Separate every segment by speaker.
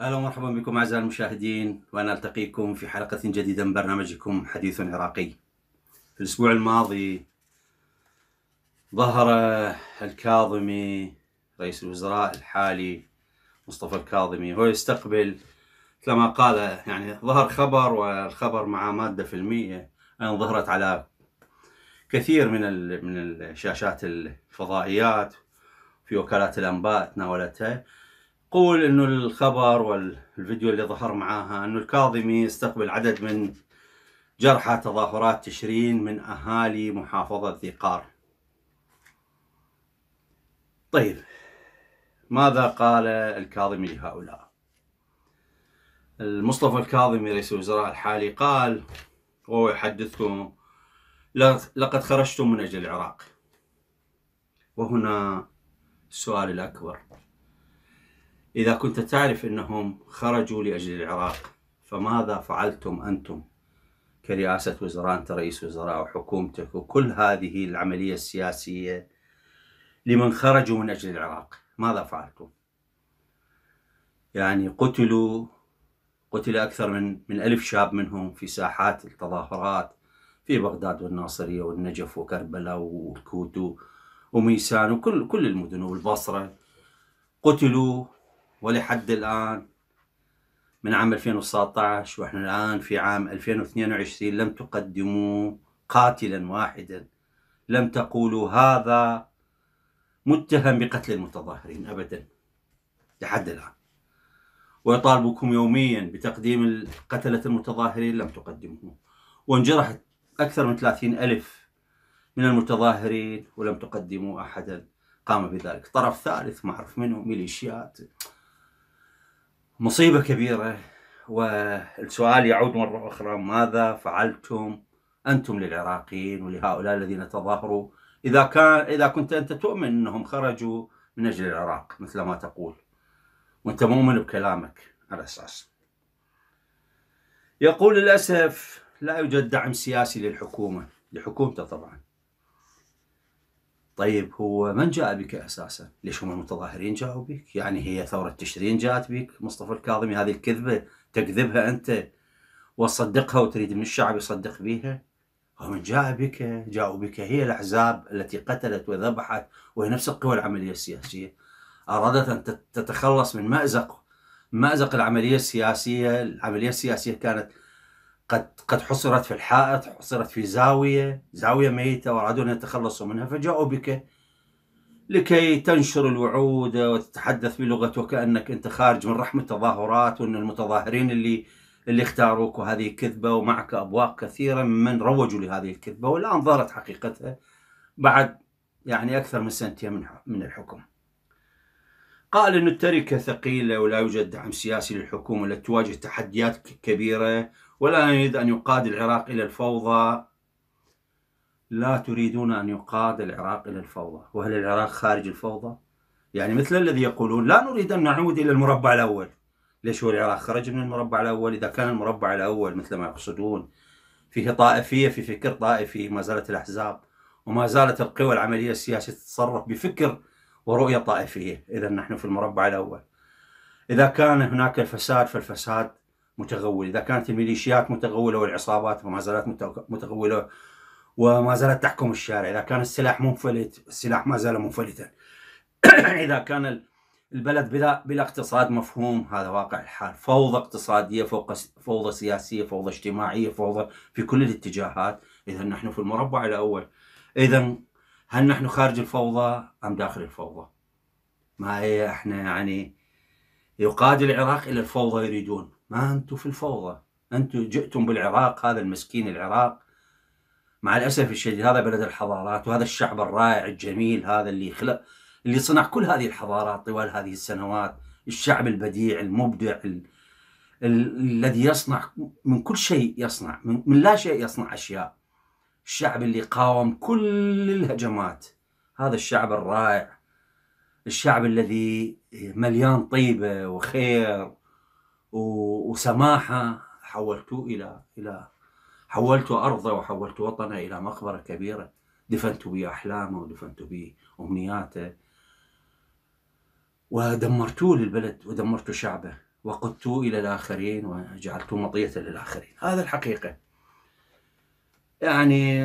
Speaker 1: اهلا ومرحبا بكم اعزائي المشاهدين وانا التقيكم في حلقه جديده من برنامجكم حديث عراقي. في الاسبوع الماضي ظهر الكاظمي رئيس الوزراء الحالي مصطفى الكاظمي هو يستقبل كما قال يعني ظهر خبر والخبر مع مادة في المية أن ظهرت على كثير من من الشاشات الفضائيات في وكالات الأنباء تناولتها قول أنه الخبر والفيديو اللي ظهر معاها أنه الكاظمي يستقبل عدد من جرحى تظاهرات تشرين من أهالي محافظة ذقار طيب ماذا قال الكاظمي لهؤلاء المصطفى الكاظمي رئيس الوزراء الحالي قال وهو يحدثكم لقد خرجتم من أجل العراق وهنا السؤال الأكبر إذا كنت تعرف أنهم خرجوا لأجل العراق فماذا فعلتم أنتم كرئاسة وزراء أنت رئيس وزراء وحكومتك وكل هذه العملية السياسية لمن خرجوا من أجل العراق ماذا فعلتم؟ يعني قتلوا قتل أكثر من من ألف شاب منهم في ساحات التظاهرات في بغداد والناصرية والنجف وكربلاء والكوت وميسان وكل كل المدن والبصرة قتلوا ولحد الآن من عام 2019 وإحنا الآن في عام 2022 لم تقدموا قاتلا واحدا لم تقولوا هذا متهم بقتل المتظاهرين أبدا لحد الآن ويطالبكم يوميا بتقديم قتلة المتظاهرين لم تقدمه وانجرحت أكثر من 30 ألف من المتظاهرين ولم تقدموا أحدا قام بذلك طرف ثالث ما اعرف منه ميليشيات مصيبة كبيرة والسؤال يعود مرة أخرى ماذا فعلتم أنتم للعراقيين ولهؤلاء الذين تظاهروا إذا كان إذا كنت أنت تؤمن أنهم خرجوا من أجل العراق مثل ما تقول وأنت مؤمن بكلامك على أساس يقول للأسف لا يوجد دعم سياسي للحكومة لحكومته طبعا طيب هو من جاء بك أساسا ليش هم المتظاهرين جاؤوا بك يعني هي ثورة تشرين جاءت بك مصطفى الكاظمي هذه الكذبة تكذبها أنت وتصدقها وتريد من الشعب يصدق بيها ومن جاء بك جاءوا بك هي الأحزاب التي قتلت وذبحت وهي نفس القوى العملية السياسية أرادت أن تتخلص من مأزق مأزق العملية السياسية العملية السياسية كانت قد قد حصرت في الحائط حصرت في زاوية زاوية ميتة وأرادوا أن يتخلصوا منها فجاءوا بك لكي تنشر الوعود وتتحدث بلغة وكأنك أنت خارج من رحم التظاهرات وأن المتظاهرين اللي اللي اختاروك وهذه كذبة ومعك أبواب كثيرة ممن روجوا لهذه الكذبة والآن ظهرت حقيقتها بعد يعني أكثر من سنتين من الحكم قال أن التركة ثقيلة ولا يوجد دعم سياسي للحكومة التي تواجه تحديات كبيرة ولا يريد أن يقاد العراق إلى الفوضى لا تريدون أن يقاد العراق إلى الفوضى وهل العراق خارج الفوضى؟ يعني مثل الذي يقولون لا نريد أن نعود إلى المربع الأول ليش هو العراق خرج من المربع الأول إذا كان المربع الأول مثل ما يقصدون فيه طائفية في فكر طائفي ما زالت الأحزاب وما زالت القوى العملية السياسية تتصرف بفكر ورؤية طائفية إذا نحن في المربع الأول إذا كان هناك الفساد فالفساد متغول إذا كانت الميليشيات متغولة والعصابات وما زالت متغولة وما زالت تحكم الشارع إذا كان السلاح منفلت السلاح ما زال منفلتا إذا كان ال... البلد بلا بلا اقتصاد مفهوم هذا واقع الحال فوضى اقتصاديه فوق فوضى سياسيه فوضى اجتماعيه فوضى في كل الاتجاهات اذا نحن في المربع الاول اذا هل نحن خارج الفوضى ام داخل الفوضى ما هي احنا يعني يقاد العراق الى الفوضى يريدون ما انتم في الفوضى انتم جئتم بالعراق هذا المسكين العراق مع الاسف الشديد هذا بلد الحضارات وهذا الشعب الرائع الجميل هذا اللي خلق اللي صنع كل هذه الحضارات طوال هذه السنوات الشعب البديع المبدع ال... ال... الذي يصنع من كل شيء يصنع من... من لا شيء يصنع أشياء الشعب اللي قاوم كل الهجمات هذا الشعب الرائع الشعب الذي مليان طيبة وخير و... وسماحة حولته إلى إلى حولت أرضه وحولت وطنه إلى مقبرة كبيرة دفنت به أحلامه ودفنت به أمنياته ودمرتوه للبلد ودمرتوا شعبه وقدتوه إلى الآخرين وجعلتوه مطية للآخرين هذا الحقيقة يعني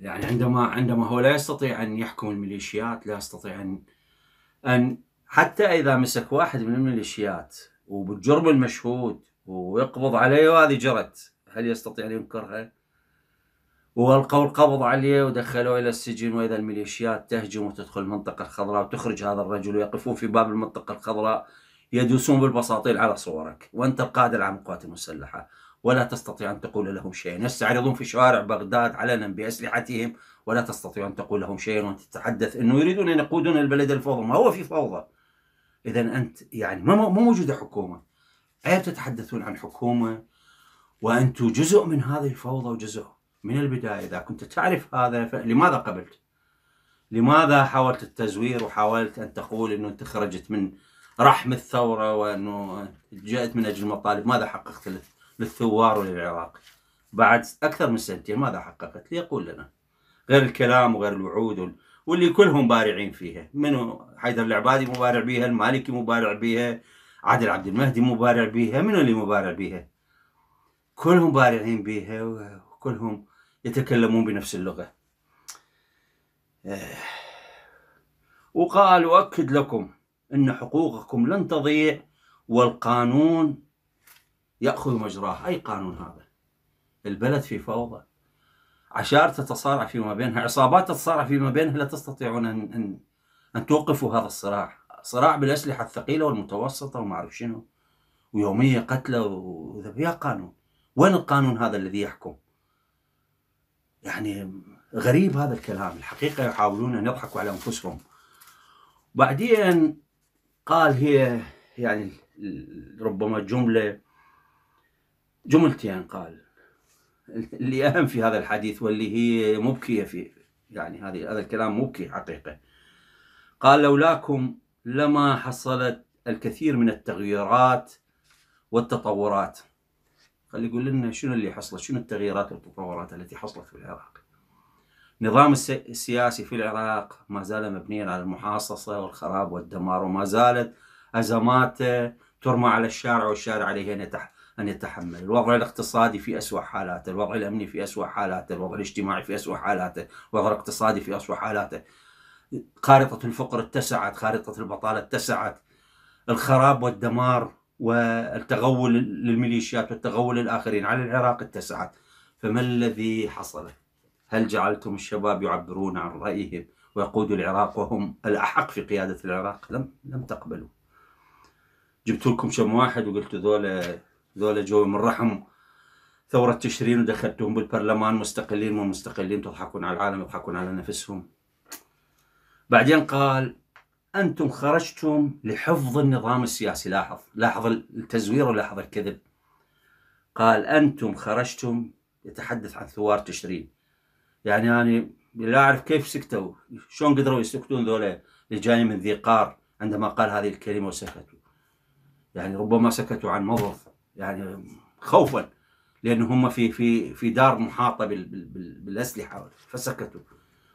Speaker 1: يعني عندما عندما هو لا يستطيع أن يحكم الميليشيات لا يستطيع أن أن حتى إذا مسك واحد من الميليشيات وبالجرم المشهود ويقبض عليه وهذه جرت هل يستطيع أن ينكرها؟ والقوا القبض عليه ودخلوه الى السجن واذا الميليشيات تهجم وتدخل المنطقه الخضراء وتخرج هذا الرجل ويقفون في باب المنطقه الخضراء يدوسون بالبساطيل على صورك وانت القائد العام للقوات المسلحه ولا تستطيع ان تقول لهم شيئا، يستعرضون في شوارع بغداد علنا باسلحتهم ولا تستطيع ان تقول لهم شيئا وانت تتحدث انه يريدون ان يقودون البلد الفوضى، ما هو في فوضى. اذا انت يعني ما مو موجوده حكومه. عيب تتحدثون عن حكومه وانتم جزء من هذه الفوضى وجزء من البداية إذا كنت تعرف هذا لماذا قبلت لماذا حاولت التزوير وحاولت أن تقول أنه أنت خرجت من رحم الثورة وأنه جئت من أجل المطالب ماذا حققت للثوار وللعراق بعد أكثر من سنتين ماذا حققت ليقول لنا غير الكلام وغير الوعود واللي كلهم بارعين فيها منو حيدر العبادي مبارع بيها المالكي مبارع بيها عادل عبد المهدي مبارع بيها منو اللي مبارع بيها كلهم بارعين بيها وكلهم يتكلمون بنفس اللغة آه. وقال أؤكد لكم أن حقوقكم لن تضيع والقانون يأخذ مجراه أي قانون هذا البلد في فوضى عشائر تتصارع فيما بينها عصابات تتصارع فيما بينها لا تستطيعون أن, أن, أن توقفوا هذا الصراع صراع بالأسلحة الثقيلة والمتوسطة وما أعرف شنو ويومية قتلى و... يا قانون وين القانون هذا الذي يحكم يعني غريب هذا الكلام الحقيقة يحاولون أن يضحكوا على أنفسهم بعدين قال هي يعني ربما جملة جملتين قال اللي أهم في هذا الحديث واللي هي مبكية في يعني هذه هذا الكلام مبكي حقيقة قال لولاكم لما حصلت الكثير من التغييرات والتطورات خلي يقول لنا شنو اللي حصل شنو التغييرات والتطورات التي حصلت في العراق النظام السياسي في العراق ما زال مبنيا على المحاصصة والخراب والدمار وما زالت أزمات ترمى على الشارع والشارع عليه أن يتحمل الوضع الاقتصادي في أسوأ حالاته الوضع الأمني في أسوأ حالاته الوضع الاجتماعي في أسوأ حالاته الوضع الاقتصادي في أسوأ حالاته خارطة الفقر اتسعت خارطة البطالة اتسعت الخراب والدمار والتغول للميليشيات والتغول للآخرين على العراق اتسعت فما الذي حصل؟ هل جعلتم الشباب يعبرون عن رأيهم ويقودوا العراق وهم الأحق في قيادة العراق؟ لم لم تقبلوا جبت لكم كم واحد وقلت ذولا ذولا جو من رحم ثورة تشرين ودخلتهم بالبرلمان مستقلين ومستقلين تضحكون على العالم يضحكون على نفسهم بعدين قال انتم خرجتم لحفظ النظام السياسي لاحظ لاحظ التزوير ولاحظ الكذب قال انتم خرجتم يتحدث عن ثوار تشرين يعني انا يعني لا اعرف كيف سكتوا شلون قدروا يسكتون ذولا اللي جاي من ذي قار عندما قال هذه الكلمه وسكتوا يعني ربما سكتوا عن مضض يعني خوفا لانه هم في في في دار محاطه بالاسلحه فسكتوا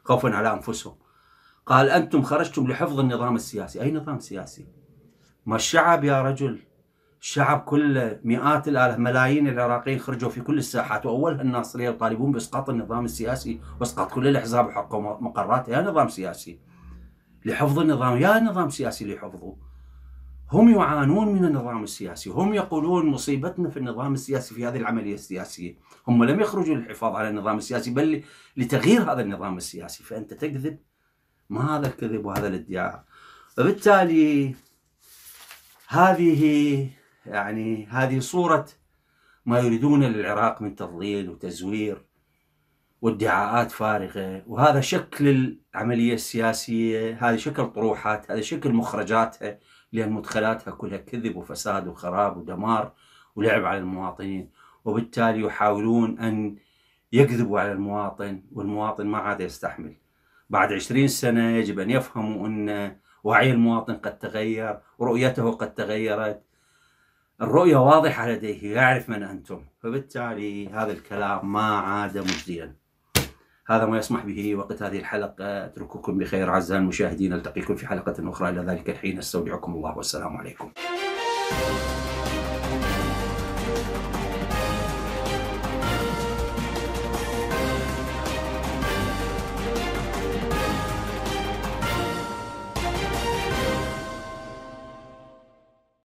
Speaker 1: خوفا على انفسهم قال أنتم خرجتم لحفظ النظام السياسي أي نظام سياسي ما الشعب يا رجل الشعب كله مئات الالاف ملايين العراقيين خرجوا في كل الساحات واولها الناصريه يطالبون باسقاط النظام السياسي واسقاط كل الاحزاب وحق مقرات يا نظام سياسي لحفظ النظام يا نظام سياسي ليحفظوه هم يعانون من النظام السياسي هم يقولون مصيبتنا في النظام السياسي في هذه العملية السياسية هم لم يخرجوا للحفاظ على النظام السياسي بل لتغيير هذا النظام السياسي فأنت تكذب ما هذا الكذب وهذا الادعاء فبالتالي هذه يعني هذه صورة ما يريدون للعراق من تضليل وتزوير وادعاءات فارغة وهذا شكل العملية السياسية هذا شكل طروحات هذا شكل مخرجاتها لأن مدخلاتها كلها كذب وفساد وخراب ودمار ولعب على المواطنين وبالتالي يحاولون أن يكذبوا على المواطن والمواطن ما عاد يستحمل بعد عشرين سنة يجب أن يفهموا أن وعي المواطن قد تغير رؤيته قد تغيرت الرؤية واضحة لديه يعرف من أنتم فبالتالي هذا الكلام ما عاد مجديا هذا ما يسمح به وقت هذه الحلقة أترككم بخير أعزائي المشاهدين ألتقيكم في حلقة أخرى إلى ذلك الحين أستودعكم الله والسلام عليكم